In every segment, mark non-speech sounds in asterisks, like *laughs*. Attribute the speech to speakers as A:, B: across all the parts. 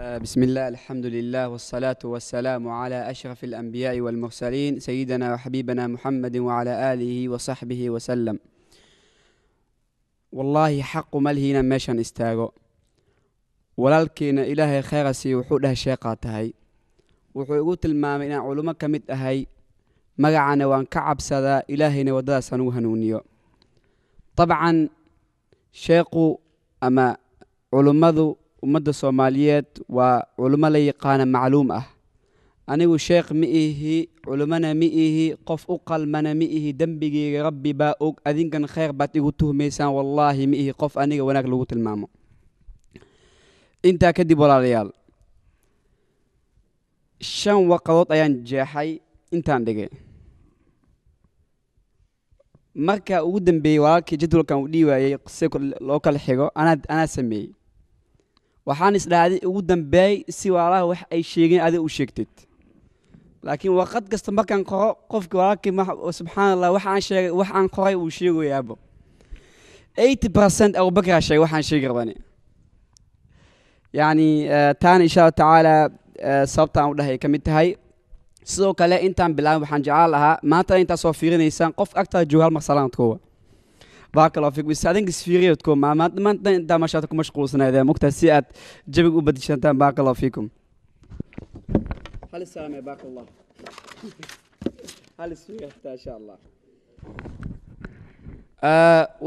A: بسم الله الحمد لله والصلاة والسلام على أشرف الأنبياء والمرسلين سيدنا وحبيبنا محمد وعلى آله وصحبه وسلم والله xaqu malhiina meeshan istaago walaalkiina ilaahay khayra siiye wuxuu dheh sheeqaa tahay wuxuu igu tilmaamay inaan culummo ka mid ahay magacana waan ka cabsadaa ilaahayna waddadaas aan ugu hanuuniyo dabcan sheekhu ama culummadu ummadda soomaaliyeed waa culimo la yaqaana macluum ah anigu sheekh ma ihi culummona ma ihi qof u qalmana ma ihi dembigeyga rabbi baa og adinkan kheyr baad igu tuhmaysaan wallaahi ma ihi qof aniga wanaag lagu tilmaamo intaa kadib walaalayaal shan waqadood ayaan jeexay intaan dhigay marka ugu dambeeyey walaalkii jadwalkan u dhiiwaayey se loo kala xigo anaa sameeyey waxaan isdhaahday ugu dambeey si walaalaha wax ay sheegeen adiga u sheegtid laakiin waqad kasta markaan qoro qofki walaalkii subxaan allah waxaan sheegay wax aan qoray uu sheegayaabo eighty percent abubakraa sheegay waxaan sheegi rabani yacni eh, taana insha allahu tacaala eh, sababtaan u dhahay ka mid tahay sidoo kale intaan bilaabin waxaan jeclaan lahaa maanta intaad soo fiirinaysaan qof agtaada jooga hal mar salaanad koowa baakalofiadinkas fiiriyeedkum ama dhammaantan intaa maashaata ku mashquulsanaydee mugtaa si aad jabiga u badishantaan baakala fiikum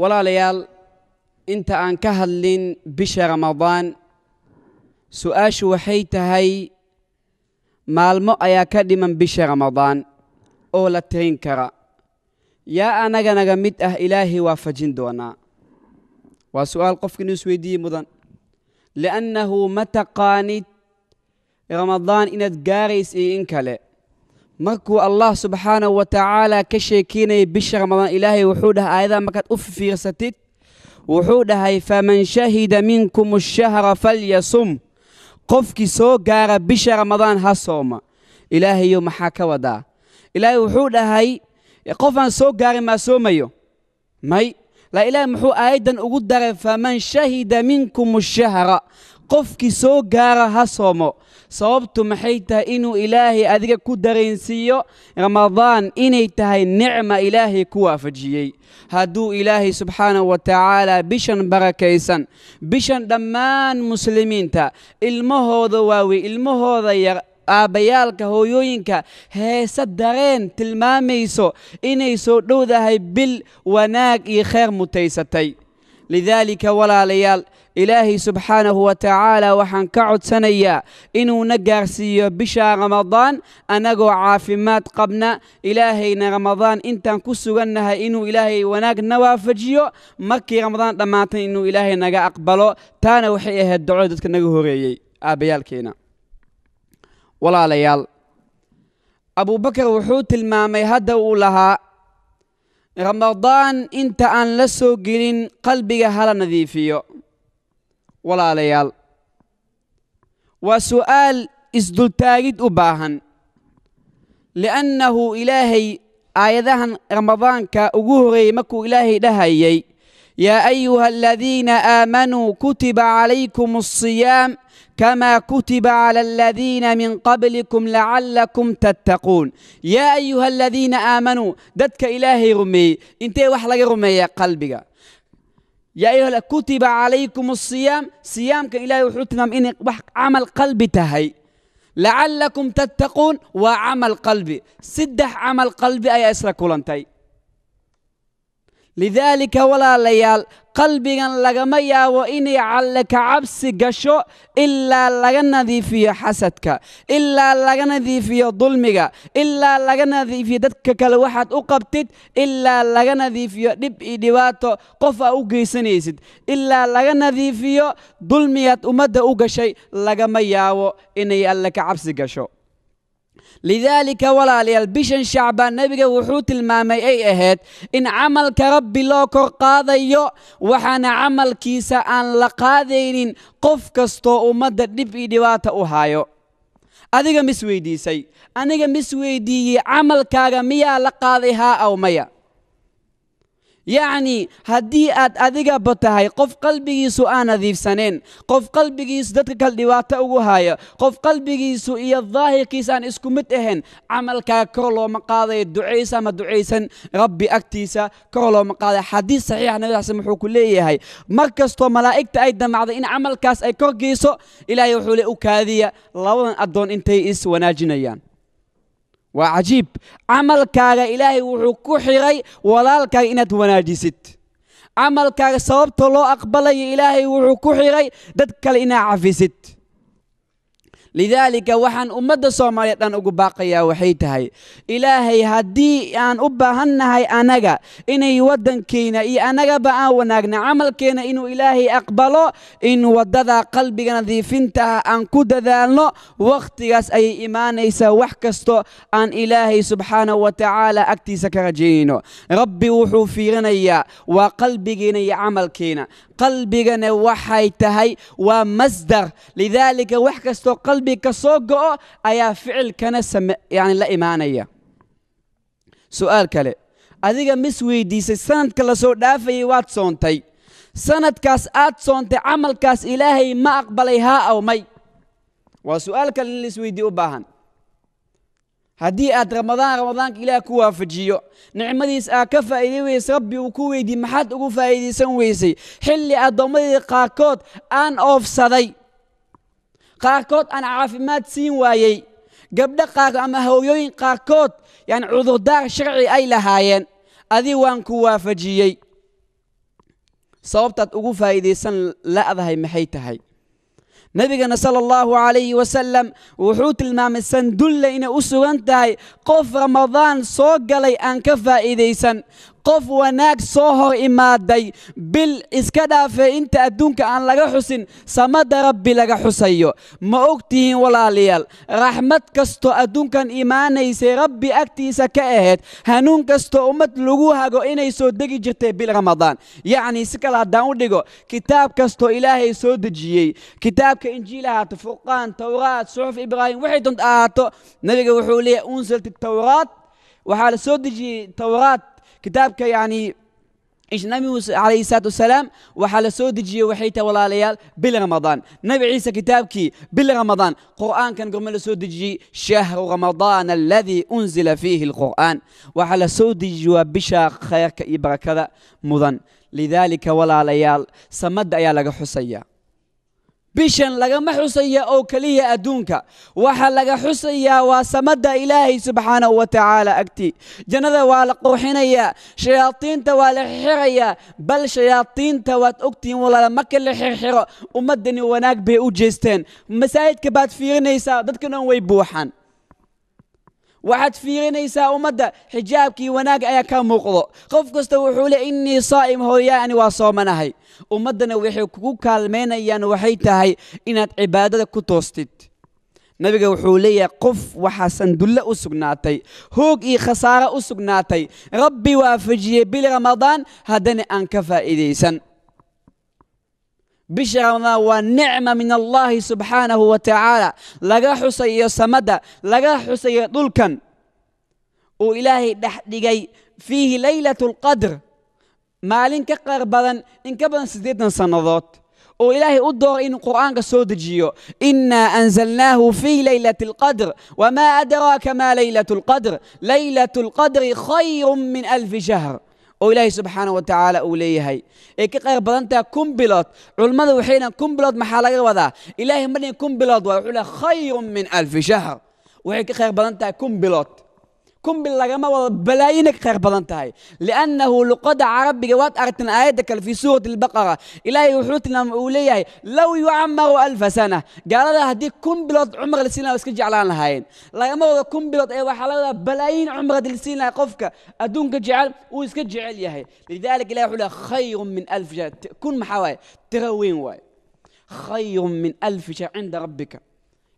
A: *laughs* walaalayaal inta aan ka hadlin bisha ramadaan su-aashu waxay tahay maalmo ayaa ka dhiman bisha ramadaan oo la tirin kara yaa anaga naga mid ah ilaahay waafajin doonaa waa su'aal qofkiinu isweydiiyey mudan liannahu ma taqaanid ramadaan inaad gaarays iyo in kale markuu allah subxaanahu wa tacaala ka sheekeynayay bisha ramadaan ilaahay wuxuu dhahay aayadaha markaad u fiirsatid wuxuu dhahay faman shahida minkum ashahra falyasum qofkii soo gaara bisha ramadaan ha sooma ilaahayo maxaa ka wadaa ilaahay wuxuu dhahay qof aan soo gaarin maa soomayo may laa ilaahay muxuu aayaddan ugu daray faman shahida minkum shahra qofkii soo gaara ha soomo sababtu maxay tahay inuu ilaahay adiga ku dareensiiyo ramadaan inay tahay nicma ilaahay ku waafajiyey hadduu ilaahay subxaanahu wa tacaala bishan barakaysan bishan dhammaan muslimiinta ilmahooda waaweyn ilmahooda yar aabayaalka hooyooyinka heese dareen tilmaamayso inay soo dhowdahay bil wanaag iyo kheer mutaysatay lidaalika walaalayaal ilaahay subxaanahu wa tacaala waxaan ka codsanayaa inuu na gaarsiiyo bisha ramadaan annagoo caafimaad qabna ilaahayna ramadaan intaan ku sugannahay inuu ilaahay wanaag na waafajiyo markii ramadaan dhammaatan inuu ilaahay naga aqbalo taana waxay ahayd duco dadka naga horeeyey aabayaalkeena walaalayaal abuubakar wuxuu tilmaamay hadda uu lahaa ramadaan inta aan la soo gelin qalbiga hala nadiifiyo walaalayaal waa su'aal isdultaagid u baahan li'annahu ilaahay aayadahan ramadaanka ugu horreeyey markuu ilaahay dhahayay yaa ayuha aladiina aamanuu kutiba calaykum asiyaam كما كتب على الذين من قبلكم لعلكم تتقون يا أيها الذين آمنوا ددك إلهي رمي انت وحلق رمي قلبك يا أيها كتب عليكم الصيام صيامك إلهي وحتمم إن عمل قلبي تهي لعلكم تتقون وعمل قلبي سدح عمل قلبي أي أسرك ولنتي lidaalika walaalayaal qalbigan lagama yaabo inay calle kacabsi gasho ilaa laga nadiifiyo xasadka ilaa laga nadiifiyo dulmiga ilaa laga nadiifiyo dadka kale waxaad u qabtid ilaa laga nadiifiyo dhib iyo dhibaato qof aa u geysanaysid ilaa laga nadiifiyo dulmigaad ummadda u gashay lagama yaabo inay alle kacabsi gasho lidaalika walaalayaal bishan shacbaan nebiga wuxuu tilmaamay ay ahayd in camalka rabbi loo kor qaadayo waxaana camalkiisa aan la qaadaynin qof kastoo ummadda dhib iyo dhibaata u haayo adiga mis weydiisay aniga mis weydiiyey camalkaaga miyaa la qaaday haa aw maya yacnii haddii aad adigaba tahay qof qalbigiisu aan nadiifsanayn qof qalbigiisu dadka kale dhibaato ugu haayo qof qalbigiisu iyo daahirkiis aan isku mid ahayn camalkaa kor looma qaadayo ducaysa ama ducaysan rabbi agtiisa kor looma qaadayo xadiis saxiixa nabi xasan wuxuu ku leeyahay mar kastoo malaa'igta ay damacday in camalkaas ay kor geyso ilaahay wuxuu le u kaadiya labadan addoon intay is wanaajinayaan waa cajiib camalkaaga ilaahay wuxuu ku xidhay walaalkaaga inaad wanaajisid camalkaaga sababta loo aqbalaya ilaahay wuxuu ku xidhay dad kale inaad cafisid lidaalika waxaan ummadda soomaaliyeed dhan ugu baaqayaa waxay tahay ilaahay haddii aan u baahannahay anaga inay waddankeena iyo annagaba aan wanaagna camalkeena inuu ilaahay aqbalo in waddada qalbiga nadiifintaha ah aan ku dadaalno wakhtigaas ayay imaanaysaa wax kasto aan ilaahay subxaanahu wa tacaala agtiisa ka rajaynayno rabbi wuxuu fiirinayaa waa qalbigeena iyo camalkeena qalbigana waxay tahay waa masdar lidaalika wax kastoo qalbiga ka soo go'o ayaa ficilkana yani la imaanaya su'aal kale adiga mis weydiisay sanadka la soo dhaafayay waad soontay sanadkaas aad soontay camalkaas ilaahay ma aqbalay haa aw may waa su'aal kale in laisweydii u baahan haddii aad ramadaan ramadaanka ilaah ku waafajiyo nicmadiis aa ka faa'iday weys rabbi uu ku weydiye maxaad ugu faa'iidaysan weysay xilli addoommadii qaarkood aan oofsaday qaarkood aan caafimaad siin waayey gabdho qaar ama hooyooyin qaarkood yani cudurdaar sharci ay lahaayeen adii waan ku waafajiyey sababtaad ugu faa'iidaysan la'dahay maxay tahay nebigana sala allahu calayhi wasalam wuxuu tilmaamay sandulle inay u sugan tahay qof ramadaan soo galay aan ka faa'iidaysan qof wanaag soo hor imaaday bil iska dhaafee inta adduunka aan laga xusin samada rabbi laga xusayo ma ogtihiin tihiin walaalayaal raxmad kasto adduunkan imaanaysay rabbi agtiisa ka ahayd hanuun kasto ummad lagu hago inay soo degi jirtay bil ramadaan yacnii si kale haddaan u dhigo kitaab kasto ilaahay soo dejiyey kitaabka injiil ahaato furqaan towraad suxuf ibraahim waxay doonta ahaato nabiga wuxuu leeyahy unsilti towraad waxaa la soo dejiyey towraad kitaabka yani isnabigus calayhi salaatu wasalaam waxaa la soo dejiyey waxay tahay walaalayaal bil ramadaan nabi ciise kitaabkii bil ramadaan qur'aankan gorme la soo dejiyey shahru ramadaan aladii unzila fiihi alqur'aan waxaa la soo dejiyey waa bisha khayrka iyo barakada mudan lidaalika walaalayaal samada ayaa laga xusaya bishan lagama xusaya oo keliya adduunka waxaa laga xusayaa waa samada ilaahay subxaanahu wa tacaala agti jannada waa la qurxinayaa shayaatiinta waa la xirxirayaa bal shayaadiinta waad ogtihiin walaala marka la xirxiro ummaddani wanaag bay u jeesteen masaajidka baad fiirinaysaa dadkan dhan way buuxaan waxaad fiirinaysaa ummadda xijaabkii wanaag ayaa ka muuqdo qof kasta wuxuu le innii saa'im ani waa soomanahay ummaddana waxay kugu kaalmaynayaan waxay tahay inaad cibaadada ku toostid nabiga wuxuu leeyahay qof waxaa sandulle u sugnaatay hoog iyo khasaare u sugnaatay rabbi waafajiyey bil ramadaan haddana aan ka faa'iidaysan bisha ramadaan waa nicma min allaahi subxaanahu wa tacaala laga xusayo samada laga xusayo dhulkan uu ilaahay dhex dhigay fiihi laylat alqadr maalin ka qaar badan in ka badan siddeetan sannadood oo ilaahay u dooray inuu qur'aanka soo dejiyo innaa anzalnaahu fii laylati alqadr wamaa adraaka maa laylat alqadr laylat alqadri khayrun min alfi shahr oo ilaahay subxaana wa tacaala uu leeyahay ay ka qayb badantaha kumbilod culimmada waxayna kumbilod maxaa laga wadaa ilaahay ma dhihin kumbilod waa wuxuu le khayrun min alfi shahr waxay ka qayb badan tahay kumbilod kumbi lagama wado balaayinay ka khayr badan tahay liannahu luqada carabiga waad aragteen aayadda kale fii suurati albaqara ilaahay wuxuu tilmaamay uu leeyahay low yucamaru alfa sana gaalada haddii kun bilood cumr la siin laha iska jeclaan lahaayeen lagama wado kun bilood ee waxaa laga wadaa balaayin cumrad la siin lahaa qofka adduunka jecel uu iska jecel yahay lidalika ilahi wuxuu leeyahay khayrun min alfi shahar kun maxaa waaye tiro weyn waaye khayrun min alfi shahar cinda rabbika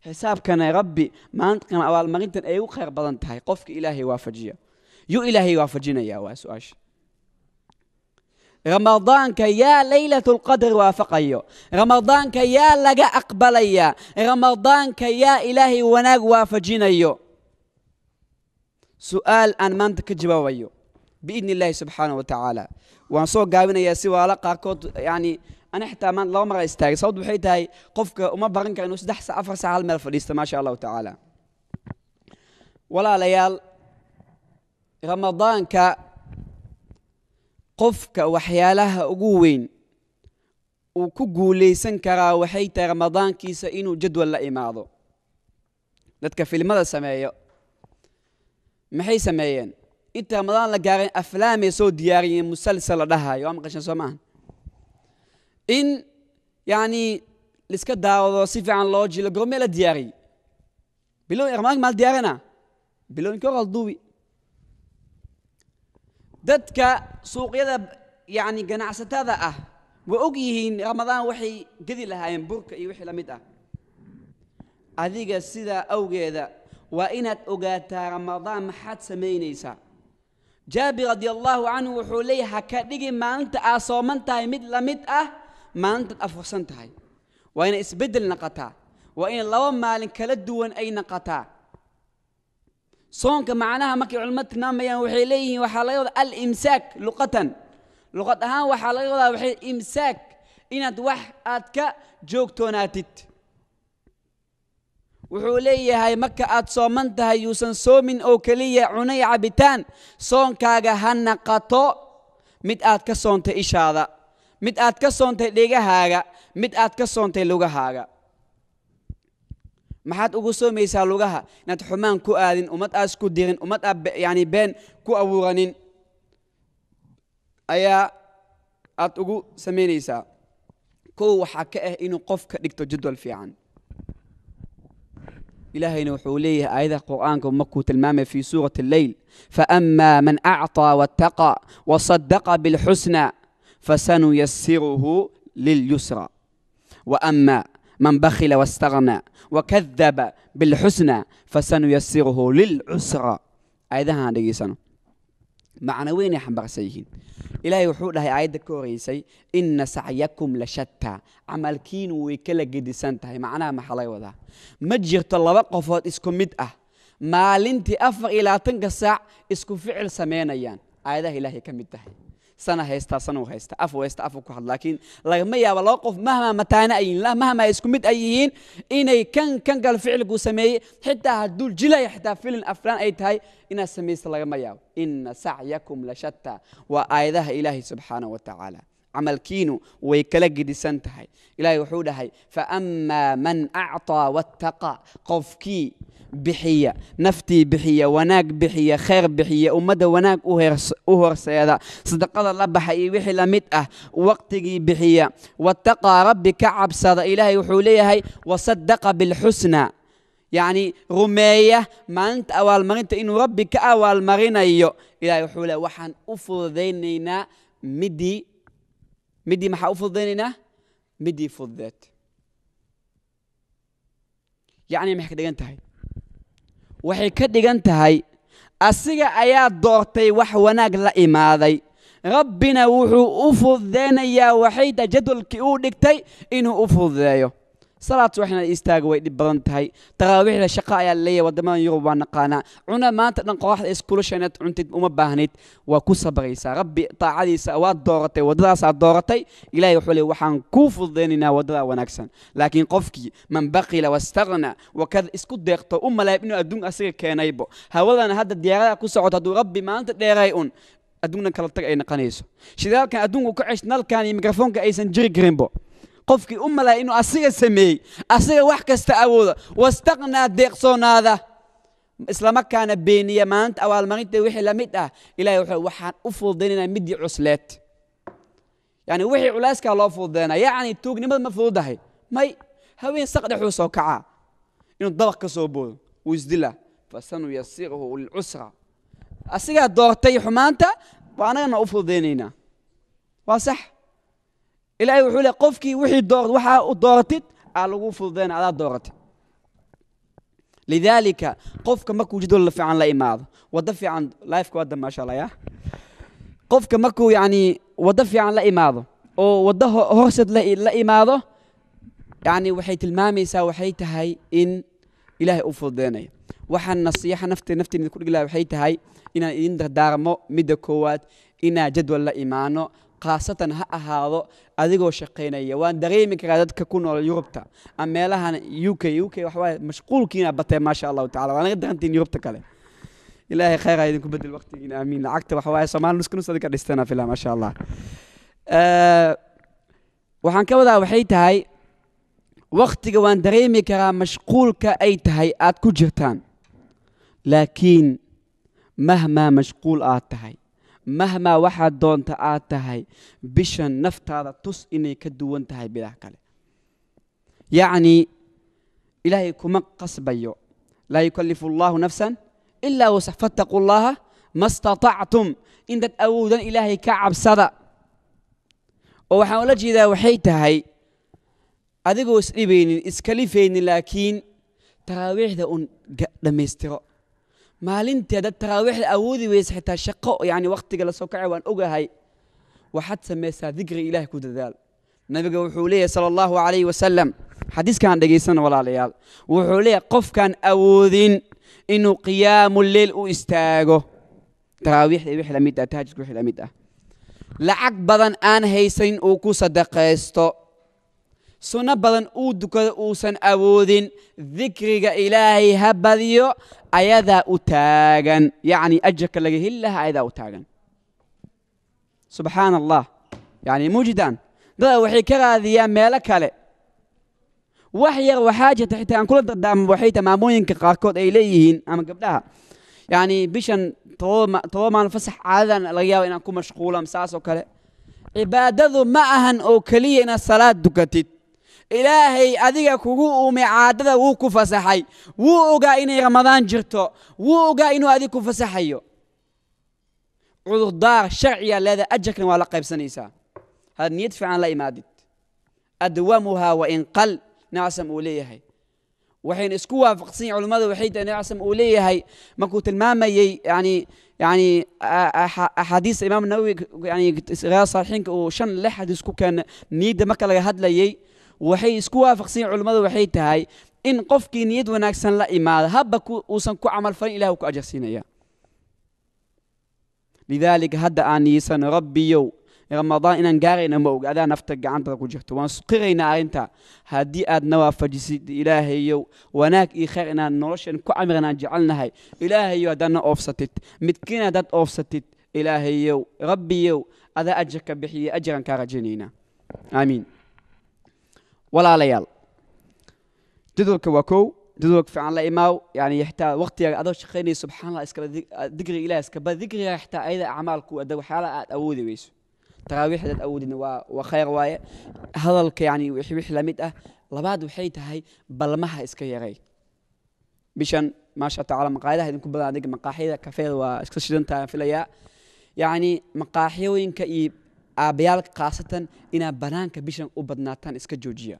A: xisaabkana rabbi maantan abaalmarintan ay u khayr badan tahay qofka ilaahay waafajiya yuu ilaahay waafajinaya waa su-aasha ramadaanka yaa laylatu lqadr waafaqayo ramadaanka yaa laga aqbalaya ramadaanka yaa ilaahay wanaag waafajinayo su'aal aan maanta ka jawaabayo biidni illaahi subxaana wa tacaala waan soo gaabinayaa si waala qaarkood yani ana xitaa maan laba mara istaagay sababd waxay tahay qofka uma baran kara inuu saddex sa afar sac hal meel fadhiista maasha allahu tacaala walaalayaal ramadaanka qofka waxyaalaha ugu weyn uu ku guulaysan karaa waxay tahay ramadaankiisa inuu jadwal la imaado dadka filmada sameeyo maxay sameeyeen inta ramadaan la gaaran aflaamay soo diyaariyeen musalsal la dhahayo waa maqashan soo maaha in yani liska daawado si fiican loo jilo goormee la diyaariy bilowin maal diyaarana bilowinka dadka suuqyada yani ganacsatada ah wa og yihiin ramadaan waxay gedi lahaayeen burka iyo wixii lamid ah adiga sidaa awgeeda waa inaad ogaataa ramadaan maxaad samaynaysaa jaabir radi allaahu canhu wuxuu leeyahay haka dhigi maalinta aad sooman tahay mid la mid ah maalintaad afursan tahay waa inay isbeddel naqataa waa inay laba maalin kala duwan ay naqataa soonka macnaha markay culimmada tilmaamayaan waxay leeyihiin waxaa laga wadaa imsaak luqatan luqad ahaan waxaa laga wadaa waxay imsaak inaad wax aad ka joogtoonaatid wuxuu leeyahay marka aad sooman tahay yuusan soomin oo keliya cunay cabitaan soonkaaga ha naqato mid aad ka soontay ishaada mid aad ka soontay dhegahaaga mid aad ka soontay lugahaaga maxaad ugu soomaysaa lugaha inaad xumaan ku aadin ummad aad isku dirin ummad aad yani been ku abuuranin ayaa aad ugu samaynaysaa kow waxaa ka ah inuu qofka dhigto jadwal fiican ilaahayna wuxuu leeyahay aayadaha qur'aanka markuu tilmaamay fi suurati alleyl faama man acطaa waاttaqa wasadaqa bilxusna فسنيسره لليسرى وأما من بخل واستغنى وكذب بالحسنى فسنيسره للعسرى aayadahan dhegeysano macno weynay xambaarsan ilaahay wuxuu dhahay aayadda ka horeysay inna sacyakum la shataa camalkiinu way kala gedisan tahay macnaha maxaa laga wadaa ma jirto laba qofood isku mid ah maalintii afar iyo labaatanka saac isku ficil samaynayaan aayadaha ilaahay ka mid tahay sana haysta sana haysta af haysta af ku had laakiin lagama yaabo laba qof mahma mataana ay yihiin mahma ay isku mid ay yihiin inay kan kan gal ficilku sameeyey xitaa hadduu jilaya xitaa filin aflaan ay tahay inaad samaysta lagama yaabo ina sacyakum la shatta waa aayadaha ilaahay subxaanahu watacaala camalkiinu way kala gedisan tahay ilaahay wuxuu dhahay faama man acطaa wattaqa qofkii bixiya naftii bixiya wanaag bixiya khayr bixiya ummadda wanaag u horseeda sadaqada la baxa iyo wixii la mid ah waqtigii bixiya wataqaa rabbi ka cabsada ilaahay wuxuu leeyahay wasadaqa bilxusna yacni rumeeya maalinta awaalmarinta inuu rabbi ka awaalmarinayo ilahay wuxuu leehay waxaan u fududaynaynaa midii midii maxaa u fududaynaynaa midii fududeed yacni maxay ka dhigan tahay waxay ka dhigan tahay asiga ayaa doortay wax wanaag la imaaday rabbina wuxuu u fududeynayaa waxayda jadwalkii uu dhigtay inuu u fududeeyo salaadsu wax inaad istaaga way dhib badan tahay taraawiixda shaqa ayaa laleeyahay waddamadan yurub waa naqaanaa cuna maanta dhan qoraxda iskuulasha cuntid uma baahnid waa ku sabraysaa rabbi taacadiisa waad dooratay waddadaasaad dooratay ilahay wuxuu leey waxaan kuu fududaynaynaa waddadaa wanaagsan laakiin qofkii man baqila wastaqna wakad isku deeqto u malaayb inuu adduun asiga keenaybo hawadan hadda diyaaradaha ku socoto hadduu rabbi maanta dheeray un adduunan kala tag ay noqonayso shidaalkan adduunku ka cesh nalkan iyo mikrofoonka aysan jiri karinbo qofkii u malaa inuu asiga sameeyey asiga wax kasta awooda wastaqnaa deeqsoonaada islamarkaana beeniya maalinta awaalmarinteed wixii la mid ah ilahay wuxuu waxaan u fududaynanaa midii cusleed yani wixii culayskaa loo fududaynaa yacni tuugnimada ma fududahay may haween saqdhexuu soo kacaa inuu dabaq ka soo boodo wuu isdila fasanu yasirahu lilcusra asigaa doortay xumaanta waa annagana u fududaynayna waa sax ilaahay wuxuu le qofkii wixii doo waxaa u dooratid aa lagu fududeen adaa dooratid lidaalika qofka markuu jadwal fiican la imaado waddo fiican lifeka waa damaashalaya qofka markuu yani waddo fiican la imaado oo waddo horseed la imaado yani waxay tilmaamaysaa waxay tahay in ilaahay u fududeynayo waxaan nasiixa nafte nafteena kudhigla waxay tahay inaan idin dardaarmo midda koowaad inaan jadwal la imaano khaasatan ha ahaado adigoo shaqaynaya waan dareemi karaa dadka ku nool yurubta ama meelahan u k u k waxawaay mashquulkiina batee maasha allahu tacala waa naga darantiin yurubta kale ilaahay khayraa idinku bedel waqtigiina aamiin lacagta waxa soomaali nusku nus adinka dhistana maasha allah waxaan ka wadaa waxay tahay waqtiga waan dareemi karaa mashquulka ay tahay aad ku jirtaan laakiin mahmaa mashquul aad tahay mahmaa waxaa doonta aad tahay bishan naftaada tus inay ka duwan tahay bilah kale yacnii ilaahay kuma qasbayo laa yukalifu allaahu nafsan ilaa wasa fattaquu llaaha ma statactum indad awowdan ilaahay ka cabsada oo waxaan ula jeedaa waxay tahay adigoo isdhibaynin iskalifaynin laakiin taraawiixda un dhammaystiro maalinteeda taraawiixda awoodi weysa xitaa shaqo yani wakhtiga lasoo soo kacay waan ogahay waxaad samaysaa dikri ilahay ku dadaal nabiga wuxuu leeyahy sala allahu calayhi wasalam xadiiskan dhegaysan walaalayaal wuxuu leeyahy qofkaan awoodin inuu qiyaamu leyl u istaago taraawiixda wix la mid ah tahajudka wix la mid ah lacag badan aan haysanin uu ku sadaqaysto sunno badan uu dukado uusan awoodin dikriga ilaahay ha badiyo ayadaa u taagan yacni ajarka laga heli ayadaa u taagan subxaana allah yani mujidan dada waxay ka raadiyaan meelo kale wax yar waxaa jirta xitaa aan kula dardaarmo waxay ta maamooyinka qaarkood ay leeyihiin ama gabdhaha yani bishan todoba maalin fasax caadadan laga yaaba inaan ku mashquulam saas oo kale cibaadadu ma ahan oo keliya inaad salaad dukatid ilaahay adiga kugu uumay caadada wuu ku fasaxay wuu ogaa inay ramadaan jirto wuu ogaa inuu adig ku fasaxayo cudurdaar sharciga leedahay ajarkan waa la qaybsanaysaa hadaad niyad fiican la imaadid adwamuhaa wain qal nabi uu leeyahay waxayna isku waafaqsanya culammada waxay tahay nabi uu leeyahay markuu tilmaamayey yani yani axaadiista imaam nawowi yani saxiinka uu shan lix xadiis ku keena niyadda marka laga hadlayey waxay isku waafaqsan culimmadu waxay tahay in qofkii niyad wanaagsan la imaada habba uusan ku camal falin ilah ku ajarsiinaya lidaalika hadda aan niisan rabbiyow ramadaan inaan gaarayna ma oga adaa nafta gacantada ku jirto waan suqiraynaa arrintaa haddii aad nawaafajisid ilaahayow wanaag iyo khayr inaan noloshan ku camir jecelnahay ilaahayow haddaad na oofsatid midkiina haddaad oofsatid ilaahayow rabbiyow adaa ajarka bixiye ajaran rajaynaynaa aamiin walaalayaal jadwalka waa kow jadwalk fiican la imaaw yani xitaa waqtigaga adoo shaqaynaya subxaan allah iskaba digriga ilaah iskaba digriga xitaa ayada acmaalku ada waxyaalaha aad awoodi weyso taraawiixdaad awoodina waa waa khayr waaye hadalka yani wixii wixii lamid ah labaad waxay tahay balmaha iska yareey bishan maasha tacala maqaayadaha idinku badan adiga maqaaxyada kafeeda waa iska shidan filayaa yani maqaaxyooyinka iyo aabayaal khaasatan inaad banaanka bishan u badnaataan iska joojiya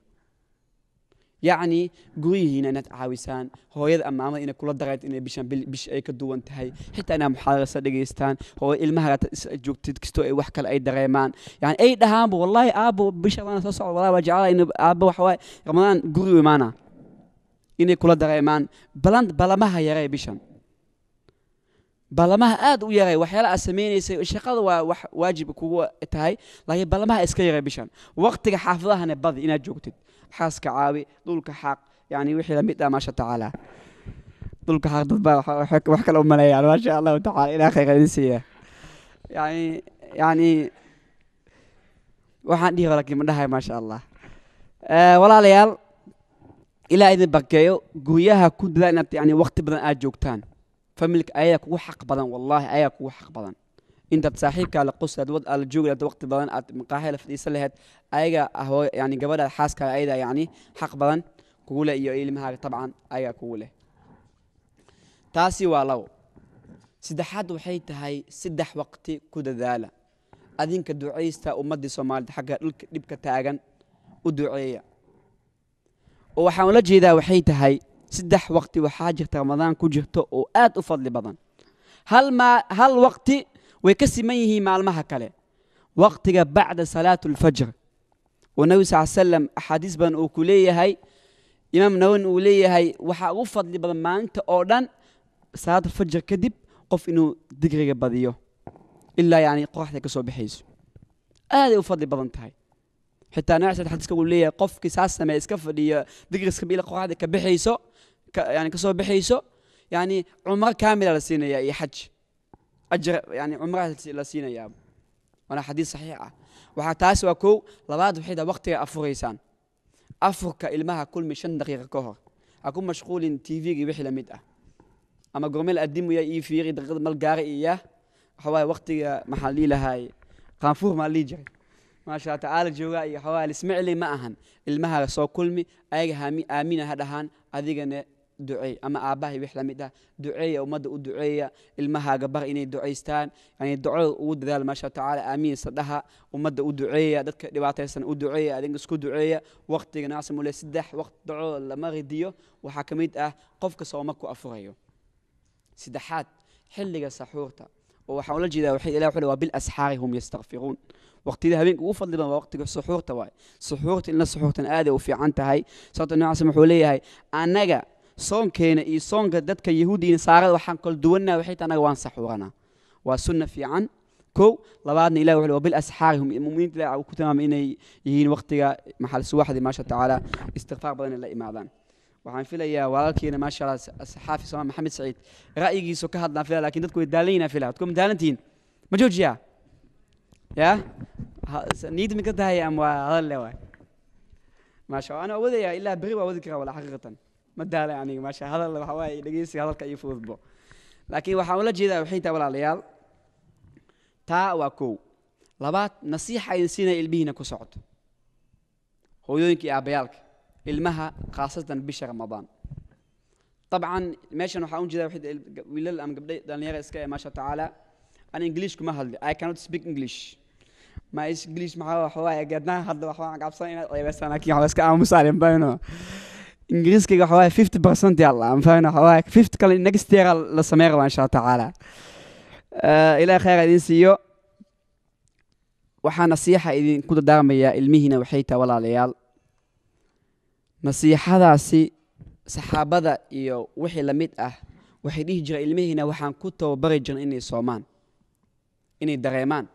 A: yacni guryihiina inaad caawisaan hooyada amaamada ina kula darayd ina bishaan bish ay ka duwan tahay xitaa inaad muxaadarasa dhegaystaan hooya ilmahagaad joogtid kastoo ay wax kale ay dareemaan yani ay dhahaanba wallaahi aabo bisha waana soo socda wallahi waa jeclaa in aabo waxa ramadaan guri imaana inay kula dareemaan balamaha yaree bishan balamaha aad u yaray waxyaala aad samaynaysay shaqada waa wax waajib kugu tahay laakiin balamaha iska yaray bishan waqtiga xaafidahana badi inaad joogtid xaaska caawi dhulka xaaq yani wixii lamid ah maasha tacaala dhulka xaaq dad wax kale u maasha allahu tacaala ilaah khayr siiya yani yani waxaan dhihi laakiin ma dhahay maasha allah eh, walaalayaal ilaa idin bakeeyo guryaha ku dadaa inaad yani waqti badan aad joogtaan familka ayagaa kugu xaq badan wallaahi ayagaa kugu xaq badan intaad saaxiibkaa la qosaad wad aad la joogi lahayd waqti badan aad maqaaxi la fadhiisan lahayd ayagaa ahoo yani gabadhaad xaaskaaga ah ayadaa yani xaq badan kugu leh iyo ilmahaaga tabcan ayagaa kugu leh taasi waa labo saddexaad waxay tahay saddex waqti ku dadaala adinka ducaysta ummaddii soomaalida xagga dhulka dhibka taagan u duceeya oo waxaan ula jeedaa waxay tahay saddex waqti waxaa jirta ramadaan ku jirto oo aad u fadli badan hal waqti way ka siman yihiin maalmaha kale waqtiga bacda salaat alfajr oo nabi sal salam axaadiis badan uu ku leeyahay imaam nawan uu leeyahay waxaa ugu fadli badan maalinta oo dhan salaat alfajr kadib qof inuu digriga badiyo ilaa yani qoraxda ka baxayso aaday u fadli badan tahay xitaa nabi sal xadiiska uu leeyahay qofkii saas sameeya iska fadhiyo digriska ilaa qoraxda ka baxayso yani kasoo baxayso yani cumro kamila la siinaya iyo xaj ajar yani cumraha la siinayaa waana xadiis saxiix ah waxaa taas waa kow labaad waxayda waqtiga afuraysaan afurka ilmaha kulmi shan daqiiqa ka hor ha ku mashquulin tvgii wixii lamid ah ama gormeel adimuya ii fiiri daqiiqada malgaari iya waxawaaye waqtiga maxaa lii lahaay qaanfuur maa lii jiray maasha tacaala joogaa iyo waxawaaye lismicli ma ahan ilmaha soo kulmi ayaga aamin ha dhahaan adigane duceey ama aabbahay wix la ah duceeya ummadda u duceeya ilmahaaga bar inay ducaystaan yani ducada ugu dadaal maasha tacaala aamiin sadhaha ummadda u duceeya dadka dhibaataysan u duceeya adinka isku duceeya waqtiga nacsamule saddex waqti duco lama ridiyo waxaa ka mid ah qofka sooma ku afurayo saddexaad xilliga saxuurta oo waxaan ula jeedaa waxay ilah wuxuu waa bil asxaari hum yastakfiruun waqtiyada habeenka ugu fadli badan waa waqtiga suxuurta waaye suxuurta in la suxuurtan aaday u fiican tahay sababta noocaas wuxuu leeyahay anaga soonkeena iyo soonka dadka yahuudiya nasaarada waxaan kal duwanaa waxay ta anaga waan saxuuranaa waa sunna fiican kow labaadna ilah wuxuu bilasxaarihum muminiinta ilahi uu ku tilmaamay inay yihiin waqtiga maxal subaxdii maasha tacaala istikfaar badan inay la imaadaan waxaan filayaa walaalkeena maasha allah saxaafi soomaa maxamed saciid ra'yigiisu ka hadlaan filaa lakin dadku way daalan yihinaa filaa dadku ma daalantihiin ma joojiyaa yaa niyad mi ka tahay ama waa hadal le waay maasha allah ana awoodaya ilaa beri waa awoodi karaa wala xaqiiqatan madaala aniga maasha hadal waxa waaye dhegeysiga hadalka iyo fududbo laakiin waxaan ula jeedaa waxaytaa walaalayaal taa waa kow labaad nasiixa aydin siinaya ilmihiina ku socto hooyooyinka iyo aabbayaalka ilmaha khaasatan bisha ramadaan طبعا ماشان waxaan u jeedaa wixii wiilal ama gabdhay dhalinyaro iska ee maasha tacaala aan english kuma hadli i cannot speak english ma english maxaa waxa waaye gaadnaa hadda waxaan cabsan inaad ceebaysan laakiin waxaan iska aamusaa dhinbayno ingiriiskayga waxawaaye fifty percent yaa la anfahayno waxawaaye fifty kale next year la samey raba insha tacaala eh, ilaahay khayra idiin siiyo waxaa nasiixa idinku dardaarmayaa ilmihiina waxay tahay walaalayaal nasiixadaasi saxaabada iyo wixii la mid ah waxay dhihi jireen ilmihiina waxaan ku tababari jirin inay soomaan inay dareemaan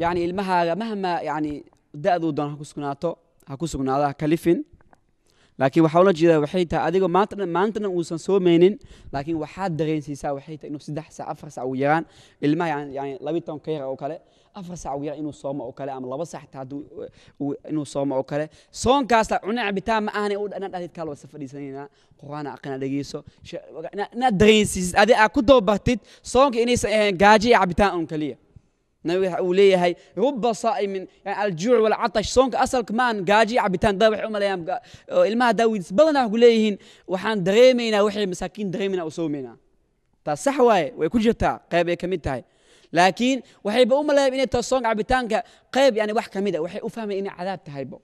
A: yacni ilmahaaga mahmaa yacni da'duu doon ha ku sugnaato ha ku sugnaado ha kalifin laakiin waxaa ula jeedaa waxay tahay adigoo maantana uusan soomaynin laakiin waxaad dareensiisaa waxay tahay inuu saddex saac afar saac ugu yaraan ilmaha yani labi toban ka yar oo kale afar saac ugu yaraan inuu soomo oo kale ama laba saac taa inuu soomo oo kale soonkaasta cune cabitaan ma ahan inaad dhahdid kaa loosa fadhiisanaynaa qur'aan aqina dhegeyso inaad dareensiisid adi aad ku dababartid soonka inaysan ahayn gaajo iyo cabitaan un kaliya nabiga uu leeyahay ruba saa'imin yani aljuuc walcatash soonka asalka maan gaaji cabitaan daa waxay umalayaan ilmaha daawidis badanaa ah waxku leeyihiin waxaan dareemaynaa waxay masaakiin dareemayna u soomaynaa taas sax waaye way ku jirtaa qayb ay ka mid tahay laakiin waxayba u inay taas soonka cabitaanka qayb yani wax ka mid a ah, waxay u fahmayan inay cadaab tahaybo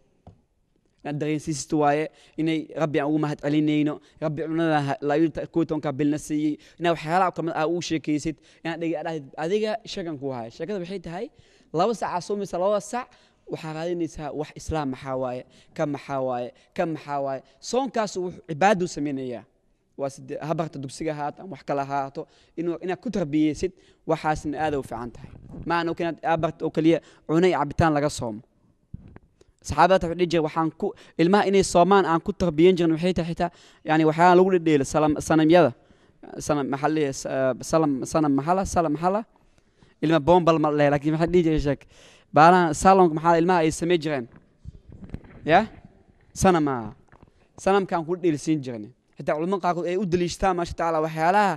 A: inaad dareensiisista waaye inay rabbi aan ugu mahad celinayno rabbi cunada laayuu bilna siiyey inaad waxyaalaha kamid ah ugu sheekaysid inaad dhegi adiga shagan ku haya sheekada waxay tahay laba sac aad labada sac waxaa raadinaysaa wax islaam maxaa waaye ka maxaa waaye ka maxaa waaye soonkaas cibaaduu samaynayaa waa dugsiga haato ama wax kale haato inaad ku tarbiyeysid waxaasna aada u fiican tahay maana inaad oo keliya cunay cabitaan laga soomo saxaabada wuxuu dhihi jira waxaan ku ilmaha inay soomaan aan ku tarbiyan jirin waxay tahay xitaa yani waxyaalaha lagu dhedheelo salam sanamyada sanam maxaa la eh, eh, salam sanam maxala salam maxala ilma bombal ma leh laakiin maxaa dhihi jira sheek baalahan salonka maxaa ilmaha ay samay jireen ya sanama sanamkaan ku dhedheelsiin jirni xitaa culamada qaarkood ay u deliishtaan maasha taala waxyaalaha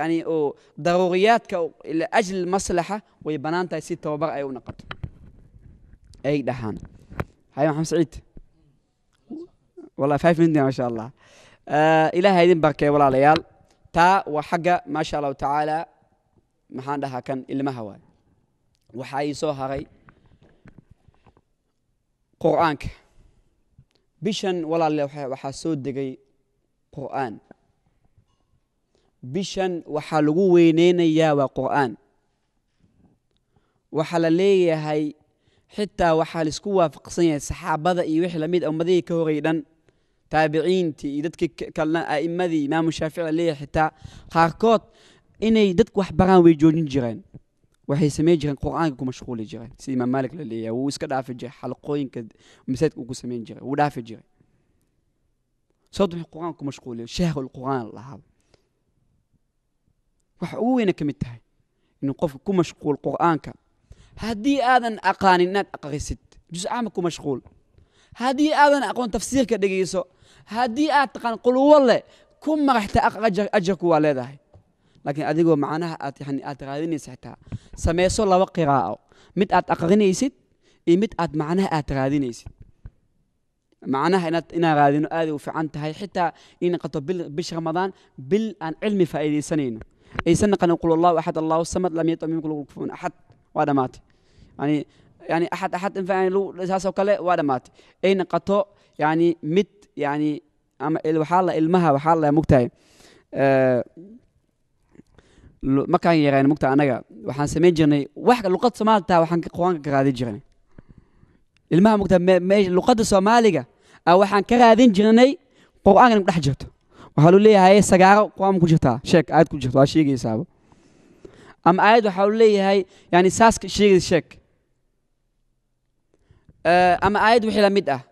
A: yani oo daruuriyaadka liajli maslaxa way bannaan tahay si tababar ay u noqoto ay dhahaan hay maxamed saciid wallahi five minutes masha allah ilaaha idin barkee walaalayaal taa waa xagga maasha allahu tacaala maxaan dhahaa kan ilmaha waay waxaa ii soo haray qur'aanka bishan walaale waxaa soo degay qur'aan bishan waxaa lagu weyneynayaa waa qur'aan waxaa la leeyahay xitaa waxaa laisku waafaqsan yahay saxaabada iyo wixii lamid a ah ummadihii ka horey dhan taabiciintii iyo dadkii kalena a'imadii imaamu shaafici leeyahay xitaa qaarkood inay dadku wax baraan way joojin jireen waxay samayn jireen qur'aanka ku mashquuli jireen sida imaam maalik la leeyahay wuu iska dhaafi jiray xalqooyinka masaajidka uu ku samayn jiray wuu dhaafi jiray soodon wixii qur'aanka ku mashquuliyo shahru lqur'aan la lahaaba waxa ugu weyna ka mid tahay inuu qofka ku mashquul qur'aanka haddii aadan aqaanin inaad aqrisid juscaama ku mashquul haddii aadan aqoon tafsiirka dhegayso haddii aad taqaan quluwo leh ku maqaxta ajarku waa leedahay laakiin adigoo macnaha aad yani aad raadinaysa xitaa samayso laba qiraa'o mid aad aqrinaysid iyo mid aad macnaha aad raadinaysid macnaha inaad inaan raadino aaday u fiican tahay xitaa inay qato bish ramadaan bil aan cilmi faa'iidaysanayno aysan naqanin qul allahu axad allahu samad lam yatmin kulkufun axad waa dhamaatay yani yani axad axad in saasoo kale waa dhamaatay ay naqato yani mid yani ama waxaa la ilmaha waxaa la mugtahay markaan yarayn mugta anaga waxaan samayn jirnay wax luqad soomaali taa waxaan qur ka raadin jirnay ilmaha mugta luqadda soomaaliga a ah, waxaan ka raadin jirnay qur-aanka in dhex jirto waxaa luu leeyahay sagaaro qur ku jirtaa sheek aad ku jirto waa sheegaysaaba ama aayad waxa uu leeyahay yani saas sheegis sheeg eh, ama aayad wixii la ah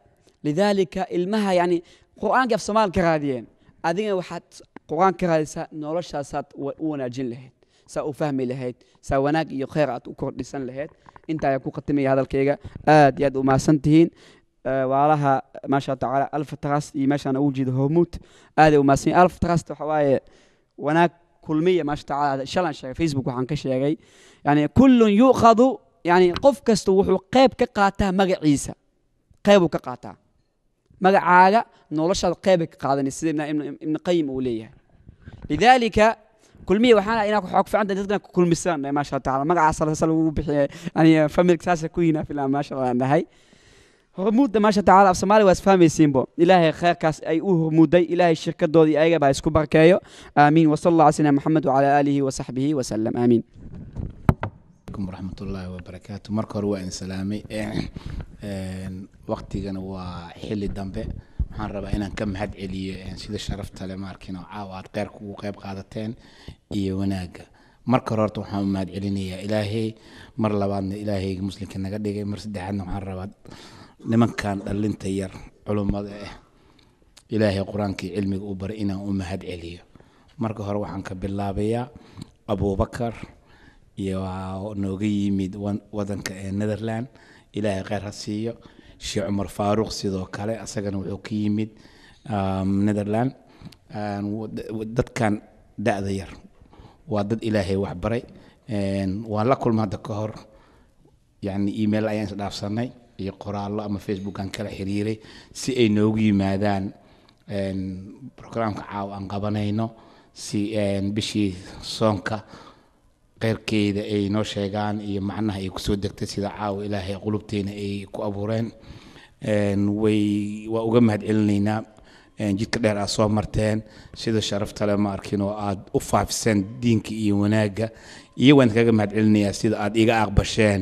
A: lidaalika ilmaha yani qur'aankai af soomaal ka raadiyeen adigana waxaad qur'aan ka raadisaa noloshaasaad u wanaajin lahayd saa u fahmi lahayd saa wanaag iyo khayr aad u kordhisan lahayd inta ayaa ku khatimaya hadalkayga aad iyo aad umahadsan tihiin eh, waalaha maasha tacaala alfatrast iyo meeshaan ugu jeedo hormuud aaday umahadsan yihin alfatrast waxa waaye wanaag kulmiya maasha shalan sheegay facebook waxaan ka sheegay yani kullun yuukhadu yani qof kasta wuxuu qayb ka qaataa magaciisa qaybuu ka qaataa magacaaga noloshaada qeybbay ka qaadanaysa sida ibnu qayim uu leeyahay lidaalika kulmiya waxaan inaa xoog fiican tahay dadkana kulmisaan eh, maasha taala magacaas lagu bixiya yani familka saasa ku yinaa filan maasha allah dhahay hormuudda maasha tacaala af soomaaliya waa isfahmaysiinbo ilaahay kheyrkaas ay u hormuudday ilaahay shirkadoodii ayagaba isku barkeeyo aamiin wasala allah al sina moxamed wacalaa aalihi wa
B: saxbihi wasalam aamiin waraxmatullaahi wabarakaatu marka hore waa in salaamay waa xilli dambe waxaan rabaa inaan ka mahad celiyo sida sharafta le maarkiin caawa aad kheyrka ugu qeyb qaadateen iyo wanaagga marka hore horta waxaan u mahad celinayaa ilaahay mar labaadna ilaahayga muslimka naga dhigay mar saddexaadna waxaan rabaa nimankan dhalinta yar culummada ah eh, ilaahay qur-aankii cilmiga u baray inaan u mahad celiyo marka hore waxaan ka bilaabayaa abuubakar iyo nooga yimid wadanka ee netherland ilaahay kheyr ha siiyo sheekh cumar faaruuq sidoo kale asagana wuxuu ka yimid um, netherland dadkan da-da yar waa dad ilaahay wax baray waan la kulma hadda ka hor yani email ayaan isdhaafsanay iyo qoraallo ama facebook facebookaan kala xiriiray si ay noogu yimaadaan brograamka caawa aan qabanayno si bishii soonka qeyrkeyda ay noo sheegaan iyo macnaha ay kusoo degtay sida caawa ilaahay qulubteena ay ku abuureen way waa uga mahad celinaynaa jidka dheer aad soo marteen sida sharaftale ma arkin oo aad u faafiseen diinka iyo wanaagga iyo waan kaga mahad celinayaa sida aad iga aqbasheen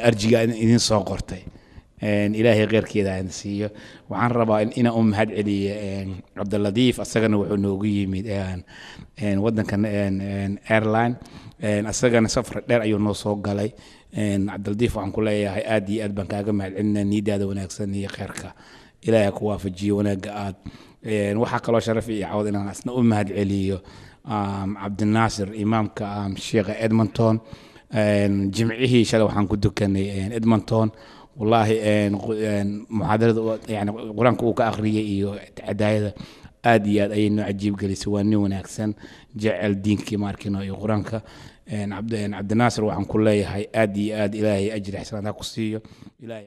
B: arjiga idin soo qortay ilaahay kheyrkeeda aan siiyo waxaan rabaa inaan u um mahad celiyo cabdiladiif asagana wuxuu noogu yimid wadankan airline asagana safar dheer ayuu noo soo galay cabdiladiif waxaan ku leeyahay aad iyo aad baan kaaga mahad celinaa niidaada wanaagsan iyo kheyrka ilaahay ku waafajiyo wanaagga aad waxaa kaloo sharaf iyo cawad inaan asna u mahad celiyo cabdinaasir imaamka sheekha edmonton jimcihii shalay waxaan ku dukanay edmonton wallaahi muxaadarada yani qur-aanka uu ka akhriyay iyo cadaayada aad iyo aad ayay noo cajiib gelisay waa nin wanaagsan jecel diinkii maarkino iyo qur-aanka cabdinaasir waxaan ku leeyahay aad iyo aad ilaahay ajri ha ku siiyo ilaahay